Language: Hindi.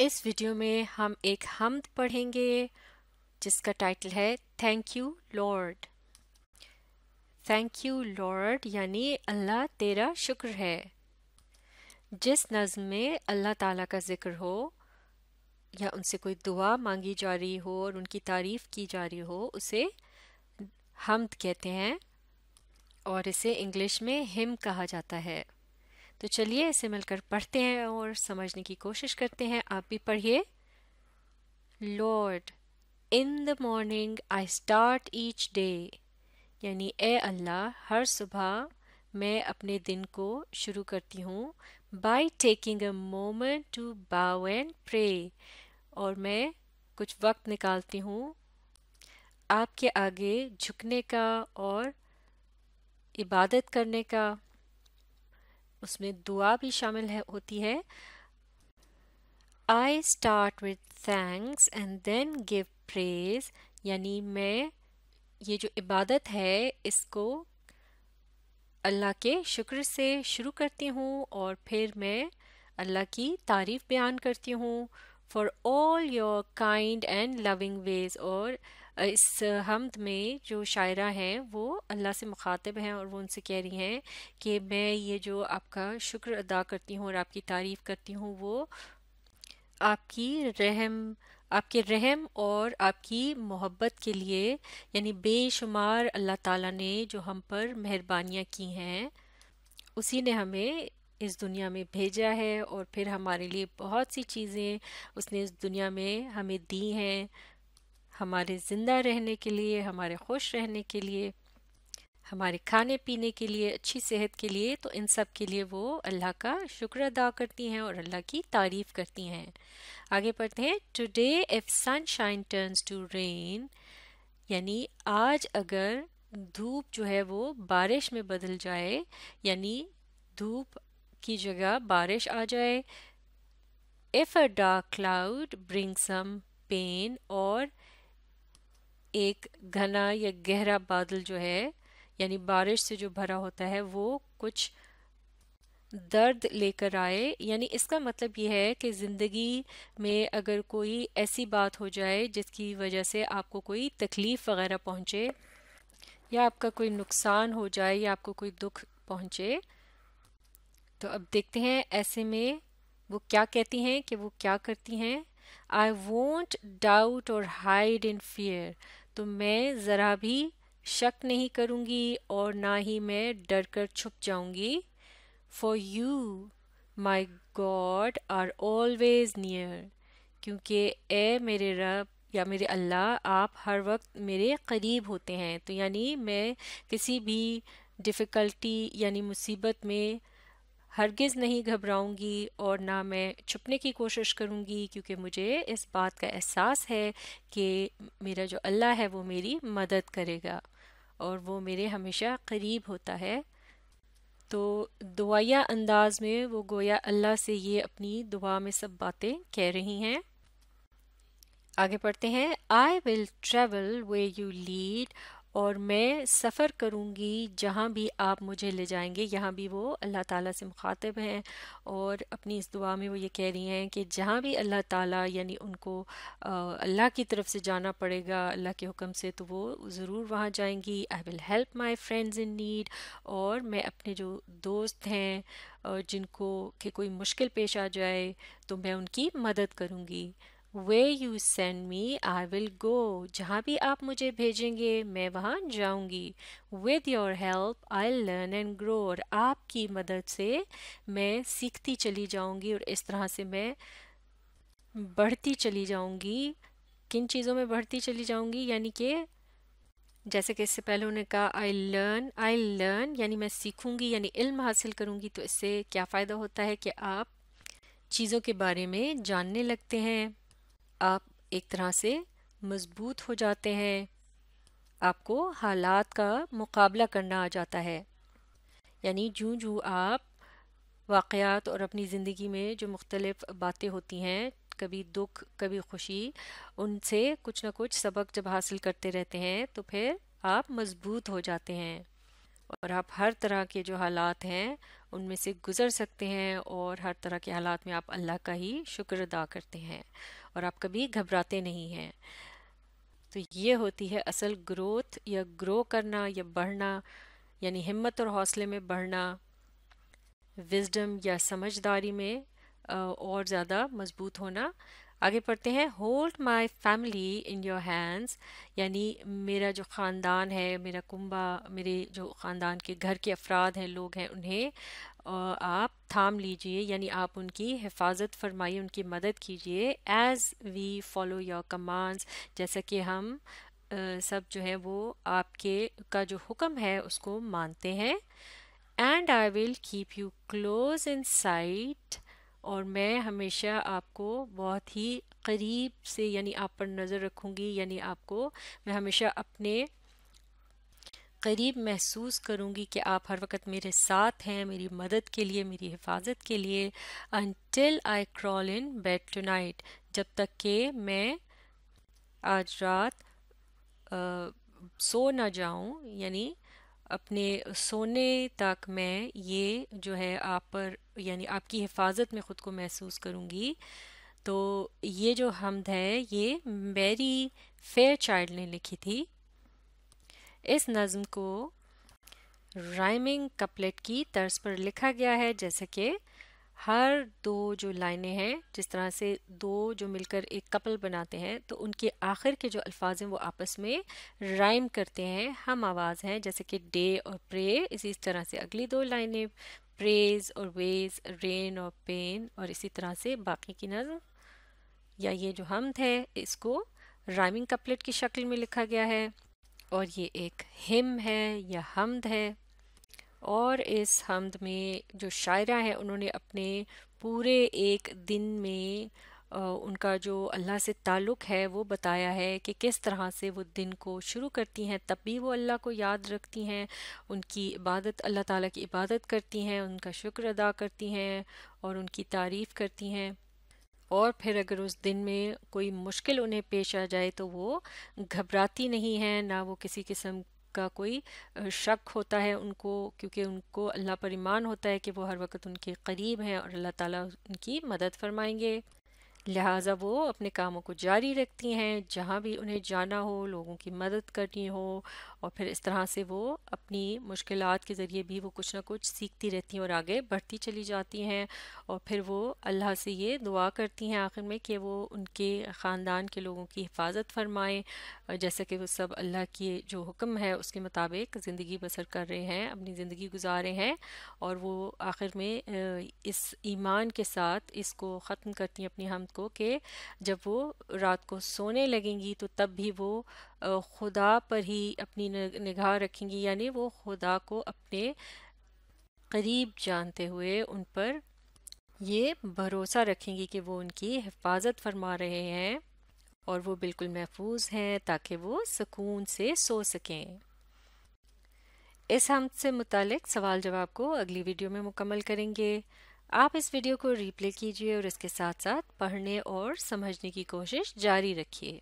इस वीडियो में हम एक हमद पढ़ेंगे जिसका टाइटल है thank you lord thank you lord यानी अल्लाह तेरा शुक्र है जिस नज़म में अल्लाह ताला का ज़िक्र हो या उनसे कोई दुआ मांगी जा रही हो और उनकी तारीफ़ की जा रही हो उसे हमद कहते हैं और इसे इंग्लिश में हिम कहा जाता है तो चलिए इसे मिलकर पढ़ते हैं और समझने की कोशिश करते हैं आप भी पढ़िए lord in the morning I start each day यानी ए अल्लाह हर सुबह मैं अपने दिन को शुरू करती हूँ by taking a moment to bow and pray और मैं कुछ वक्त निकालती हूँ आपके आगे झुकने का और इबादत करने का उसमें दुआ भी शामिल है होती है I start with thanks and then give praise यानी मैं ये जो इबादत है इसको अल्लाह के शुक्र से शुरू करती हूँ और फिर मैं अल्लाह की तारीफ़ बयान करती हूँ for all your kind and loving ways और इस हमद में जो शायरा हैं वो अल्लाह से मुखातब हैं और वो उनसे कह रही हैं कि मैं ये जो आपका शुक्र अदा करती हूँ और आपकी तारीफ़ करती हूँ वो आपकी रहम आपके रहम और आपकी मोहब्बत के लिए यानी बेशुमार अल्लाह ताला ने जो हम पर मेहरबानियाँ की हैं उसी ने हमें इस दुनिया में भेजा है और फिर हमारे लिए बहुत सी चीज़ें उसने इस दुनिया में हमें दी हैं हमारे ज़िंदा रहने के लिए हमारे खुश रहने के लिए हमारे खाने पीने के लिए अच्छी सेहत के लिए तो इन सब के लिए वो अल्लाह का शुक्र अदा करती हैं और अल्लाह की तारीफ़ करती हैं आगे पढ़ते हैं today if sunshine turns to rain यानी आज अगर धूप जो है वो बारिश में बदल जाए यानी धूप की जगह बारिश आ जाए if a dark cloud bring some pain और एक घना या गहरा बादल जो है यानी बारिश से जो भरा होता है वो कुछ दर्द लेकर आए यानी इसका मतलब यह है कि ज़िंदगी में अगर कोई ऐसी बात हो जाए जिसकी वजह से आपको कोई तकलीफ़ वगैरह पहुँचे या आपका कोई नुकसान हो जाए या आपको कोई दुख पहुँचे तो अब देखते हैं ऐसे में वो क्या कहती हैं कि वो क्या करती हैं I won't doubt or hide in fear तो मैं ज़रा भी शक नहीं करूँगी और ना ही मैं डर कर छुप जाऊँगी for you my God are always near क्योंकि ए मेरे रब या मेरे अल्लाह आप हर वक्त मेरे करीब होते हैं तो यानी मैं किसी भी डिफ़िकल्टी यानी मुसीबत में हरगिज़ नहीं घबराऊंगी और ना मैं छुपने की कोशिश करूंगी क्योंकि मुझे इस बात का एहसास है कि मेरा जो अल्लाह है वो मेरी मदद करेगा और वो मेरे हमेशा करीब होता है तो दुआया अंदाज में वो गोया अल्लाह से ये अपनी दुआ में सब बातें कह रही हैं आगे पढ़ते हैं I will travel way you lead और मैं सफ़र करूँगी जहाँ भी आप मुझे ले जाएंगे यहाँ भी वो अल्लाह ताला से मुखातब हैं और अपनी इस दुआ में वो ये कह रही हैं कि जहाँ भी अल्लाह ताला यानी उनको अल्लाह की तरफ से जाना पड़ेगा अल्लाह के हुक्म से तो वो ज़रूर वहाँ जाएंगी I will help my friends in need और मैं अपने जो दोस्त हैं और जिनको कि कोई मुश्किल पेश आ जाए तो मैं उनकी मदद करूँगी way you send me I will go जहाँ भी आप मुझे भेजेंगे मैं वहाँ जाऊँगी with your help I learn and grow और आपकी मदद से मैं सीखती चली जाऊँगी और इस तरह से मैं बढ़ती चली जाऊँगी किन चीज़ों में बढ़ती चली जाऊँगी यानी कि जैसे कि इससे पहले उन्होंने कहा आई लर्न आई लर्न यानी मैं सीखूंगी यानी इल्म हासिल करूंगी तो इससे क्या फ़ायदा होता है कि आप चीज़ों के बारे में जानने लगते हैं आप एक तरह से मज़बूत हो जाते हैं आपको हालात का मुकाबला करना आ जाता है यानी जूँ जूँ आप वाक़ात और अपनी ज़िंदगी में जो मुख्तलिफ़ बातें होती हैं कभी दुख कभी खुशी उनसे कुछ ना कुछ सबक जब हासिल करते रहते हैं तो फिर आप मज़बूत हो जाते हैं और आप हर तरह के जो हालात हैं उनमें से गुज़र सकते हैं और हर तरह के हालात में आप अल्लाह का ही शुक्र अदा करते हैं और आप कभी घबराते नहीं हैं तो ये होती है असल ग्रोथ या ग्रो करना या बढ़ना यानी हिम्मत और हौसले में बढ़ना विजडम या समझदारी में और ज़्यादा मजबूत होना आगे पढ़ते हैं hold my family in your hands यानी मेरा जो ख़ानदान है मेरा कुंबा मेरे जो ख़ानदान के घर के अफराद हैं लोग हैं उन्हें आप थाम लीजिए यानी आप उनकी हिफाजत फरमाइए उनकी मदद कीजिए as we follow your commands जैसा कि हम सब जो है वो आपके का जो हुक्म है उसको मानते हैं and I will keep you close in sight और मैं हमेशा आपको बहुत ही करीब से यानी आप पर नज़र रखूँगी यानी आपको मैं हमेशा अपने करीब महसूस करूँगी कि आप हर वक्त मेरे साथ हैं मेरी मदद के लिए मेरी हिफाजत के लिए until I crawl in bed tonight जब तक कि मैं आज रात आ, सो ना जाऊं यानी अपने सोने तक मैं ये जो है आप पर यानी आपकी हिफाजत में ख़ुद को महसूस करूँगी तो ये जो हमद है ये मेरी फेयर चाइल्ड ने लिखी थी इस नज़म को राइमिंग कपलेट की तर्ज पर लिखा गया है जैसे कि हर दो जो लाइनें हैं जिस तरह से दो जो मिलकर एक कपल बनाते हैं तो उनके आखिर के जो अल्फाज हैं वो आपस में राइम करते हैं हम आवाज़ हैं जैसे कि डे और प्रे इसी तरह से अगली दो लाइनें प्रेज और वेज रेन और पेन और इसी तरह से बाकी की नज़म या ये जो हम थे इसको राइमिंग कपलेट की शक्ल में लिखा गया है और ये एक हिम है या हमद है और इस हमद में जो शायरा हैं उन्होंने अपने पूरे एक दिन में उनका जो अल्लाह से ताल्लुक़ है वो बताया है कि किस तरह से वो दिन को शुरू करती हैं तब भी वो अल्लाह को याद रखती हैं उनकी इबादत अल्लाह ताला की इबादत करती हैं उनका शुक्र अदा करती हैं और उनकी तारीफ़ करती हैं और फिर अगर उस दिन में कोई मुश्किल उन्हें पेश आ जाए तो वो घबराती नहीं है ना वो किसी किस्म का कोई शक होता है उनको क्योंकि उनको अल्लाह पर ईमान होता है कि वो हर वक्त उनके करीब हैं और अल्लाह ताला उनकी मदद फरमाएंगे लिहाजा वो अपने कामों को जारी रखती हैं जहाँ भी उन्हें जाना हो लोगों की मदद करनी हो और फिर इस तरह से वो अपनी मुश्किल के ज़रिए भी वो कुछ ना कुछ सीखती रहती हैं और आगे बढ़ती चली जाती हैं और फिर वो अल्लाह से ये दुआ करती हैं आखिर में कि वो उनके ख़ानदान के लोगों की हिफाजत फरमाएँ जैसे कि वो सब अल्लाह के जो हुक्म है उसके मुताबिक ज़िंदगी बसर कर रहे हैं अपनी ज़िंदगी गुजारे हैं और वो आखिर में इस ईमान के साथ इसको ख़त्म करती हैं अपनी हम को कि जब वो रात को सोने लगेंगी तो तब भी वो खुदा पर ही अपनी निगाह रखेंगी यानी वो खुदा को अपने करीब जानते हुए उन पर ये भरोसा रखेंगी कि वो उनकी हिफाजत फरमा रहे हैं और वो बिल्कुल महफूज हैं ताकि वो सुकून से सो सकें इस हम से मुतल सवाल जवाब को अगली वीडियो में मुकम्मल करेंगे आप इस वीडियो को रिप्ले कीजिए और इसके साथ साथ पढ़ने और समझने की कोशिश जारी रखिए